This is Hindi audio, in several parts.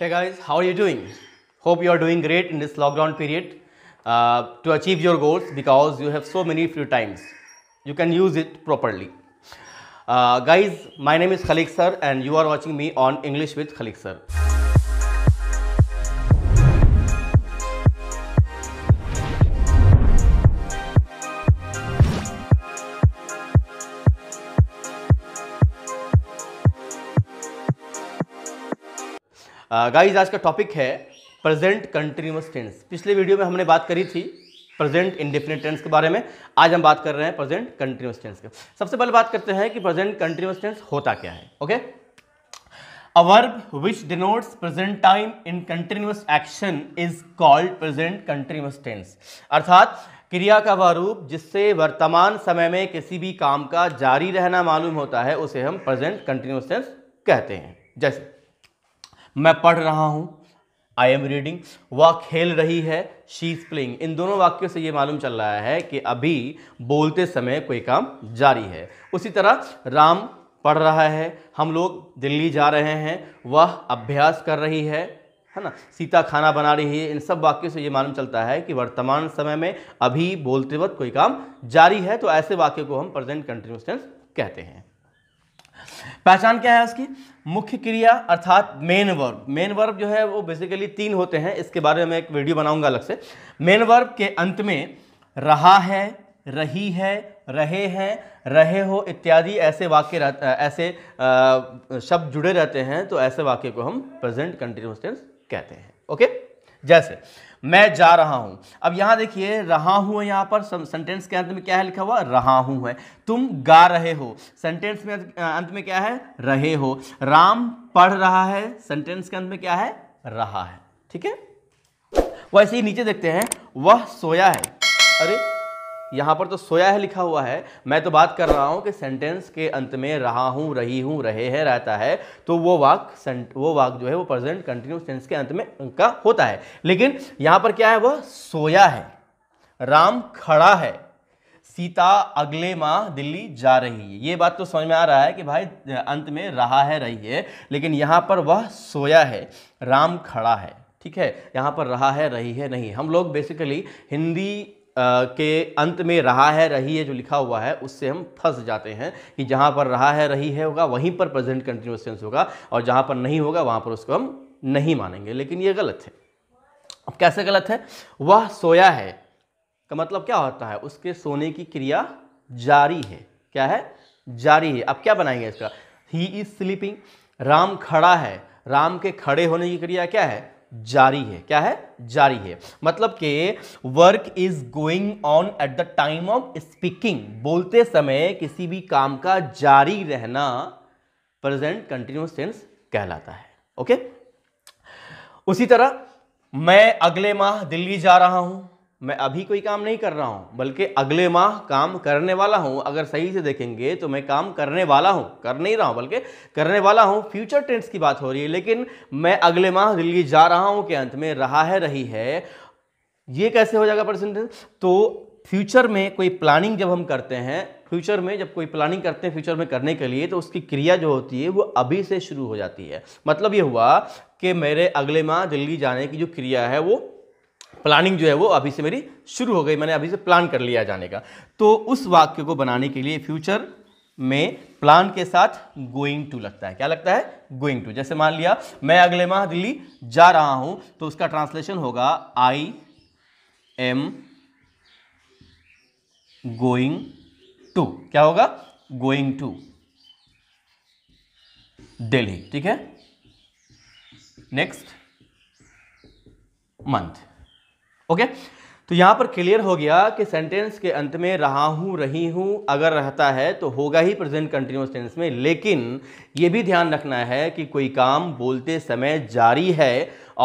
Hey guys, how are you doing? Hope you are doing great in this lockdown period uh, to achieve your goals because you have so many free times. You can use it properly. Uh, guys, my name is Khalik sir and you are watching me on English with Khalik sir. Guys आज का टॉपिक है प्रेजेंट कंटिन्यूस टेंस पिछले वीडियो में हमने बात करी थी प्रेजेंट इंडिफिनिट टेंस के बारे में आज हम बात कर रहे हैं प्रेजेंट कंटिन्यूस टेंस के सबसे पहले बात करते हैं कि प्रेजेंट कंटिन्यूस टेंस होता क्या है okay a verb which denotes present time in continuous action is called present continuous tense अर्थात क्रिया का वह रूप जिससे वर्तमान समय में किसी भी काम का जारी रहना मालूम होता है उसे हम प्रेजेंट कंटिन्यूस टेंस कहते हैं जैसे मैं पढ़ रहा हूँ आई एम रीडिंग वह खेल रही है शी इज प्लेइंग इन दोनों वाक्यों से ये मालूम चल रहा है कि अभी बोलते समय कोई काम जारी है उसी तरह राम पढ़ रहा है हम लोग दिल्ली जा रहे हैं वह अभ्यास कर रही है है ना सीता खाना बना रही है इन सब वाक्यों से ये मालूम चलता है कि वर्तमान समय में अभी बोलते वक्त कोई काम जारी है तो ऐसे वाक्य को हम प्रेजेंट कंटिन्यूस टेंस कहते हैं पहचान क्या है उसकी मुख्य क्रिया अर्थात मेन वर्ब मेन वर्ब जो है वो बेसिकली तीन होते हैं इसके बारे में एक वीडियो बनाऊंगा अलग से मेन वर्ब के अंत में रहा है रही है रहे हैं रहे हो इत्यादि ऐसे वाक्य ऐसे शब्द जुड़े रहते हैं तो ऐसे वाक्य को हम प्रेजेंट कंटिन्यूस टेंस कहते हैं ओके जैसे मैं जा रहा हूं अब यहां देखिए रहा हूं यहां पर सेंटेंस के अंत में क्या है लिखा हुआ रहा हूं है तुम गा रहे हो सेंटेंस में अंत में क्या है रहे हो राम पढ़ रहा है सेंटेंस के अंत में क्या है रहा है ठीक है वैसे ही नीचे देखते हैं वह सोया है अरे यहाँ पर तो सोया है लिखा हुआ है मैं तो बात कर रहा हूँ कि सेंटेंस के अंत में रहा हूँ रही हूँ रहे हैं रहता है तो वो वाक वो वाक जो है वो प्रेजेंट कंटिन्यूस टेंस के अंत में का होता है लेकिन यहाँ पर क्या है वह सोया है राम खड़ा है सीता अगले माह दिल्ली जा रही है ये बात तो समझ में आ रहा है कि भाई अंत में रहा है रही है लेकिन यहाँ पर वह सोया है राम खड़ा है ठीक है यहाँ पर रहा है रही है नहीं हम लोग बेसिकली हिंदी के अंत में रहा है रही है जो लिखा हुआ है उससे हम फंस जाते हैं कि जहाँ पर रहा है रही है होगा वहीं पर प्रेजेंट कंटिन्यूस टेंस होगा और जहाँ पर नहीं होगा वहाँ पर उसको हम नहीं मानेंगे लेकिन ये गलत है अब कैसे गलत है वह सोया है का मतलब क्या होता है उसके सोने की क्रिया जारी है क्या है जारी है अब क्या बनाएंगे इसका ही इज स्लीपिंग राम खड़ा है राम के खड़े होने की क्रिया क्या है जारी है क्या है जारी है मतलब कि work is going on at the time of speaking बोलते समय किसी भी काम का जारी रहना प्रेजेंट कंटिन्यूस टेंस कहलाता है ओके उसी तरह मैं अगले माह दिल्ली जा रहा हूं मैं अभी कोई काम नहीं कर रहा हूँ बल्कि अगले माह काम करने वाला हूँ अगर सही से देखेंगे तो मैं काम करने वाला हूँ कर नहीं रहा हूँ बल्कि करने वाला हूँ फ्यूचर टेंस की बात हो रही है लेकिन मैं अगले माह दिल्ली जा रहा हूँ के अंत में रहा है रही है ये कैसे हो जाएगा परसेंटेज तो फ्यूचर में कोई प्लानिंग जब हम करते हैं फ्यूचर में जब कोई प्लानिंग करते हैं फ्यूचर में करने के लिए तो उसकी क्रिया जो होती है वो अभी से शुरू हो जाती है मतलब ये हुआ कि मेरे अगले माह दिल्ली जाने की जो क्रिया है वो प्लानिंग जो है वो अभी से मेरी शुरू हो गई मैंने अभी से प्लान कर लिया जाने का तो उस वाक्य को बनाने के लिए फ्यूचर में प्लान के साथ गोइंग टू लगता है क्या लगता है गोइंग टू जैसे मान लिया मैं अगले माह दिल्ली जा रहा हूं तो उसका ट्रांसलेशन होगा आई एम गोइंग टू क्या होगा गोइंग टू दिल्ली ठीक है नेक्स्ट मंथ ओके तो यहाँ पर क्लियर हो गया कि सेंटेंस के अंत में रहा हूँ रही हूँ अगर रहता है तो होगा ही प्रेजेंट कंटिन्यूस टेंस में लेकिन ये भी ध्यान रखना है कि कोई काम बोलते समय जारी है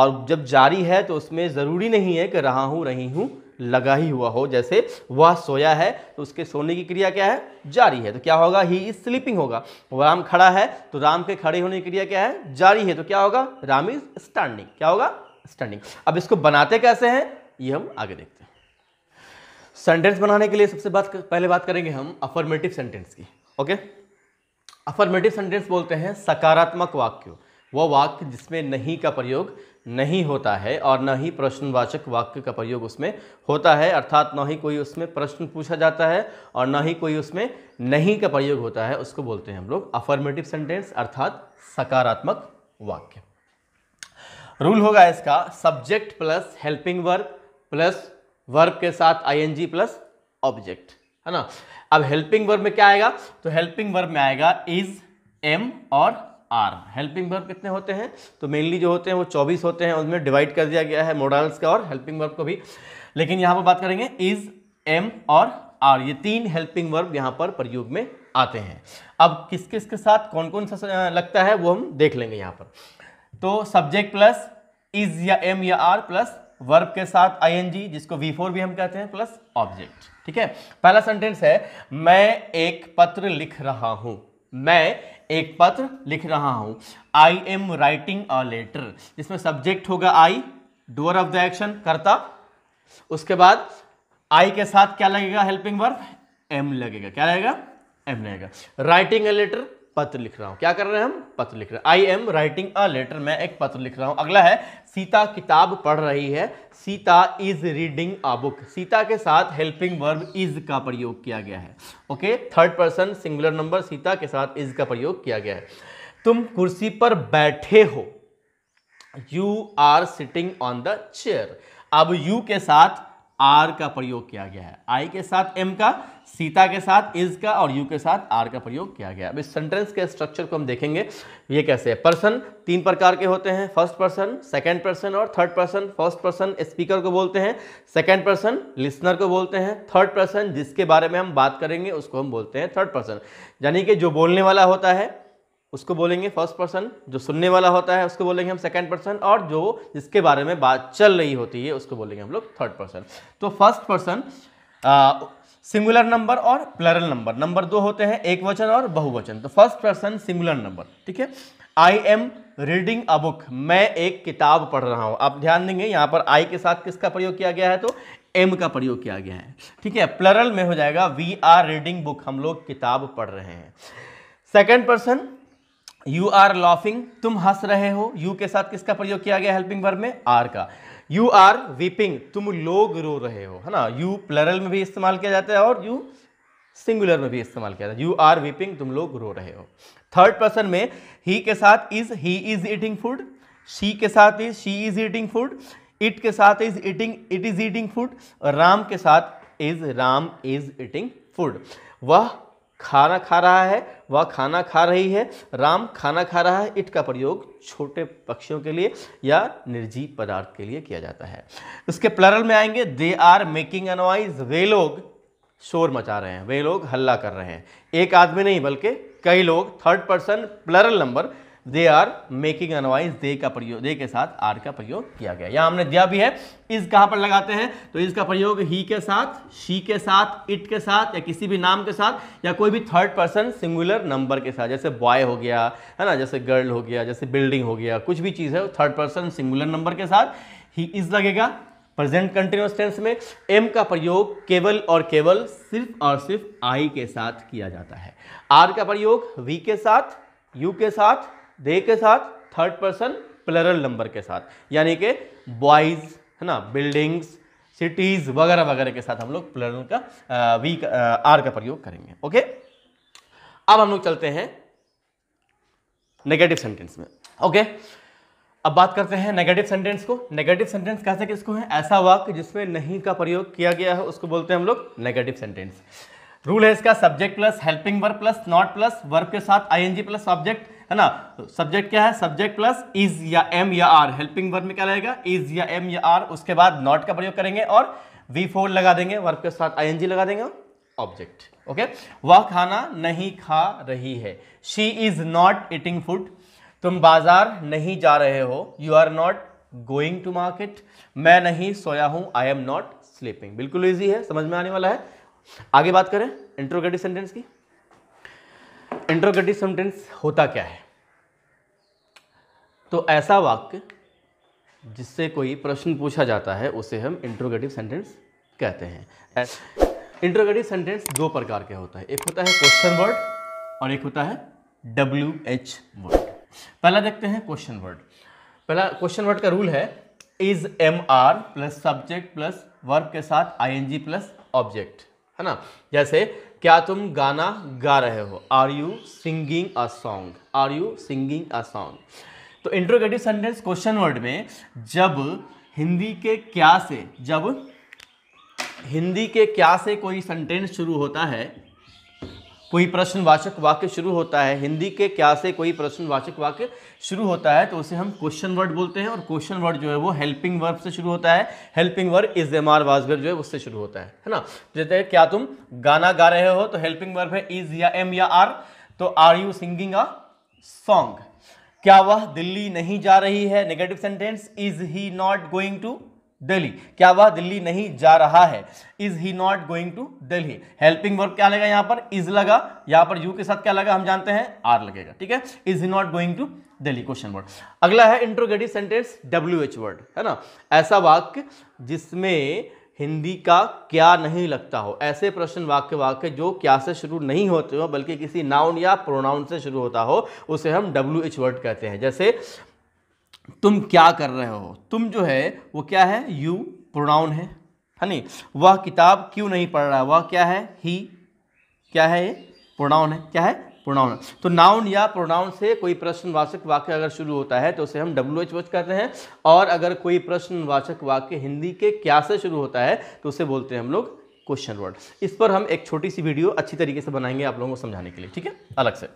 और जब जारी है तो उसमें ज़रूरी नहीं है कि रहा हूँ रही हूँ लगा ही हुआ हो जैसे वह सोया है तो उसके सोने की क्रिया क्या है जारी है तो क्या होगा ही इज स्लीपिंग होगा राम खड़ा है तो राम के खड़े होने की क्रिया क्या है जारी है तो क्या होगा राम इज स्टैंडिंग क्या होगा स्टैंडिंग अब इसको बनाते कैसे हैं ये हम आगे देखते हैं सेंटेंस बनाने के लिए सबसे बात पहले बात करेंगे हम अफर्मेटिव सेंटेंस की ओके अफर्मेटिव सेंटेंस बोलते हैं सकारात्मक वाक्य वह वाक्य जिसमें नहीं का प्रयोग नहीं होता है और न ही प्रश्नवाचक वाक्य का प्रयोग उसमें होता है अर्थात न ही कोई उसमें प्रश्न पूछा जाता है और न ही कोई उसमें नहीं का प्रयोग होता है उसको बोलते हैं हम लोग अफर्मेटिव सेंटेंस अर्थात सकारात्मक वाक्य रूल होगा इसका subject plus helping verb plus verb के साथ आईएनजी प्लस ऑब्जेक्ट है ना अब हेल्पिंग वर्ब में क्या आएगा तो हेल्पिंग वर्ब में आएगा इज एम और आर हेल्पिंग वर्ब कितने होते हैं तो मेनली जो होते हैं वो 24 होते हैं उनमें डिवाइड कर दिया गया है मोडल्स का और हेल्पिंग वर्ब को भी लेकिन यहाँ पर बात करेंगे इज एम और आर ये तीन हेल्पिंग वर्ब यहाँ पर प्रयोग में आते हैं अब किस किस के साथ कौन कौन सा लगता है वो हम देख लेंगे यहाँ पर तो सब्जेक्ट प्लस इज या एम या आर प्लस वर्ब के साथ आईएनजी जिसको वी फोर भी हम कहते हैं प्लस ऑब्जेक्ट ठीक है पहला सेंटेंस है मैं एक पत्र लिख रहा हूं मैं एक पत्र लिख रहा हूं I am writing a letter जिसमें सब्जेक्ट होगा I doer of the action करता उसके बाद आई के साथ क्या लगेगा हेल्पिंग वर्ब एम लगेगा क्या लगेगा एम लगेगा राइटिंग अ लेटर पत्र लिख रहा हूँ क्या कर रहे हैं हम पत्र लिख रहे हैं I am writing a letter मैं एक पत्र लिख रहा हूं अगला है सीता किताब पढ़ रही है Sita is reading a book Sita के साथ हेल्पिंग वर्ब इज का प्रयोग किया गया है okay third person singular number Sita के साथ इज का प्रयोग किया गया है तुम कुर्सी पर बैठे हो you are sitting on the chair अब यू के साथ आर का प्रयोग किया गया है आई के साथ एम का सीता के साथ इज का और यू के साथ आर का प्रयोग किया गया अब इस सेंटेंस के स्ट्रक्चर को हम देखेंगे ये कैसे है पर्सन तीन प्रकार के होते हैं फर्स्ट पर्सन सेकंड पर्सन और third person first person speaker को बोलते हैं सेकंड पर्सन लिसनर को बोलते हैं थर्ड पर्सन जिसके बारे में हम बात करेंगे उसको हम बोलते हैं थर्ड पर्सन यानी कि जो बोलने वाला होता है उसको बोलेंगे फर्स्ट पर्सन जो सुनने वाला होता है उसको बोलेंगे हम सेकंड पर्सन और जो जिसके बारे में बात चल रही होती है उसको बोलेंगे हम लोग थर्ड पर्सन तो फर्स्ट पर्सन सिंगुलर नंबर और प्लरल नंबर नंबर दो होते हैं एक वचन और बहुवचन तो फर्स्ट पर्सन सिंगुलर नंबर ठीक है I am reading a book मैं एक किताब पढ़ रहा हूँ आप ध्यान देंगे यहाँ पर आई के साथ किसका प्रयोग किया गया है तो एम का प्रयोग किया गया है ठीक है प्लरल में हो जाएगा वी आर रीडिंग बुक हम लोग किताब पढ़ रहे हैं second person you are laughing तुम हंस रहे हो यू के साथ किसका प्रयोग किया गया हेल्पिंग वर्ब में आर का यू आर वीपिंग तुम लोग रो रहे हो है ना यू प्लरल में भी इस्तेमाल किया जाता है और यू सिंगुलर में भी इस्तेमाल किया जाता है यू आर वीपिंग तुम लोग रो रहे हो थर्ड पर्सन में ही के साथ is he is eating food she के साथ is she is eating food it के साथ is eating it is eating food Ram के साथ is Ram is eating food वह खाना खा रहा है वह खाना खा रही है राम खाना खा रहा है इट का प्रयोग छोटे पक्षियों के लिए या निर्जीव पदार्थ के लिए किया जाता है उसके प्लरल में आएंगे दे आर मेकिंग अनवाइज वे लोग शोर मचा रहे हैं वे लोग हल्ला कर रहे हैं एक आदमी नहीं बल्कि कई लोग third person plural number they are making a noise they का प्रयोग दे के साथ आर का प्रयोग किया गया यहाँ हमने दिया भी है इस कहाँ पर लगाते हैं तो इसका प्रयोग ही के साथ शी के साथ इट के साथ या किसी भी नाम के साथ या कोई भी थर्ड पर्सन सिंगुलर नंबर के साथ जैसे बॉय हो गया है ना जैसे गर्ल हो गया जैसे बिल्डिंग हो गया कुछ भी चीज़ है थर्ड पर्सन सिंगुलर नंबर के साथ ही इज लगेगा प्रेजेंट कंटिन्यूस टेंस में एम का प्रयोग केवल और केवल सिर्फ और सिर्फ आई के साथ किया जाता है आर का प्रयोग वी के साथ यू के साथ दे के साथ थर्ड पर्सन प्लरल नंबर के साथ यानी कि बॉयज है ना बिल्डिंग्स सिटीज वगैरह वगैरह के साथ हम लोग प्लरल का वी आर का प्रयोग करेंगे ओके अब हम लोग चलते हैं नेगेटिव सेंटेंस में ओके अब बात करते हैं नेगेटिव सेंटेंस को नेगेटिव सेंटेंस कैसे किसको है ऐसा वाक्य जिसमें नहीं का प्रयोग किया गया है उसको बोलते हैं हम लोग नेगेटिव सेंटेंस रूल है इसका subject plus helping work plus not plus work के साथ आईएनजी प्लस सब्जेक्ट है ना सब्जेक्ट क्या है सब्जेक्ट प्लस इज या एम या आर हेल्पिंग वर्ब में क्या रहेगा इज या एम या आर उसके बाद नॉट का प्रयोग करेंगे और वी फोर लगा देंगे वर्ब के साथ आई लगा देंगे ऑब्जेक्ट ओके वह खाना नहीं खा रही है she is not eating food तुम बाजार नहीं जा रहे हो you are not going to market मैं नहीं सोया हूं आई एम नॉट स्लीपिंग बिल्कुल ईजी है समझ में आने वाला है आगे बात करें इंट्रोगेटिव सेंटेंस की इंट्रोगेटिव सेंटेंस होता क्या है तो ऐसा वाक्य जिससे कोई प्रश्न पूछा जाता है उसे हम इंट्रोगेटिव सेंटेंस कहते हैं इंट्रोगेटिव सेंटेंस दो प्रकार के होता है एक होता है क्वेश्चन वर्ड और एक होता है डब्ल्यू एच वर्ड पहला देखते हैं क्वेश्चन वर्ड पहला क्वेश्चन वर्ड का रूल है is am are plus subject plus verb के साथ I N G plus object है ना जैसे क्या तुम गाना गा रहे हो are you singing a song are you singing a song तो इंट्रोगेटिव सेंटेंस क्वेश्चन वर्ड में जब हिंदी के क्या से जब हिंदी के क्या से कोई सेंटेंस शुरू होता है कोई प्रश्नवाचक वाक्य शुरू होता है हिंदी के क्या से कोई प्रश्नवाचक वाक्य शुरू होता है तो उसे हम क्वेश्चन वर्ड बोलते हैं और क्वेश्चन वर्ड जो है वो हेल्पिंग वर्ब से शुरू होता है helping verb is am are वाजगर जो है उससे शुरू होता है है ना जैसे क्या तुम गाना गा रहे हो तो हेल्पिंग वर्ब है इज या एम या आर तो are you singing a song क्या वह दिल्ली नहीं जा रही है negative sentence is he not going to Delhi क्या वह दिल्ली नहीं जा रहा है is he not going to Delhi helping verb क्या लगा यहाँ पर इज लगा यहाँ पर यू के साथ क्या लगा हम जानते हैं आर लगेगा ठीक है is he not going to Delhi question word अगला है interrogative sentence W H word है ना ऐसा वाक्य जिसमें हिंदी का क्या नहीं लगता हो ऐसे प्रश्न वाक्य वाक्य जो क्या से शुरू नहीं होते हो बल्कि किसी नाउन या प्रोनाउन से शुरू होता हो उसे हम डब्ल्यू एच वर्ड कहते हैं जैसे तुम क्या कर रहे हो तुम जो है वो क्या है यू प्रोनाउन है है नहीं वह किताब क्यों नहीं पढ़ रहा है वह क्या है ही क्या है ये प्रोनाउन है क्या है प्रोनाउन तो नाउन या प्रोनाउन से कोई प्रश्नवाचक वाक्य अगर शुरू होता है तो उसे हम डब्ल्यू एच वच कहते हैं और अगर कोई प्रश्नवाचक वाक्य हिंदी के क्या से शुरू होता है तो उसे बोलते हैं हम लोग क्वेश्चन वर्ड इस पर हम एक छोटी सी वीडियो अच्छी तरीके से बनाएंगे आप लोगों को समझाने के लिए ठीक है अलग से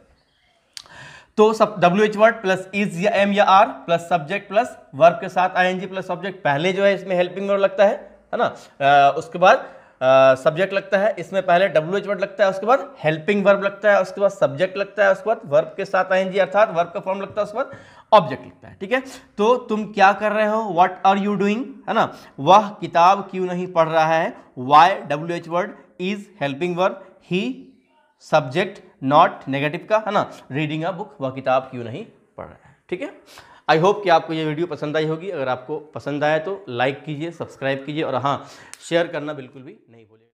तो सब W H word plus is या एम या are plus subject plus verb के साथ I N G plus subject पहले जो है इसमें हेल्पिंग वर्ड लगता है है ना आ, उसके बाद सब्जेक्ट लगता है इसमें पहले डब्ल्यू एच वर्ड लगता है उसके बाद हेल्पिंग वर्ब लगता है उसके बाद सब्जेक्ट लगता है उसके बाद वर्ब के साथ आई अर्थात वर्ब का फॉर्म लगता है उसके बाद ऑब्जेक्ट लगता है ठीक है तो तुम क्या कर रहे हो व्हाट आर यू डूइंग है ना वह किताब क्यों नहीं पढ़ रहा है why W H word is helping verb he subject not negative का है ना रीडिंग अ बुक वह किताब क्यों नहीं पढ़ रहा है ठीक है आई होप कि आपको ये वीडियो पसंद आई होगी अगर आपको पसंद आया तो लाइक कीजिए सब्सक्राइब कीजिए और हाँ शेयर करना बिल्कुल भी नहीं भूलिए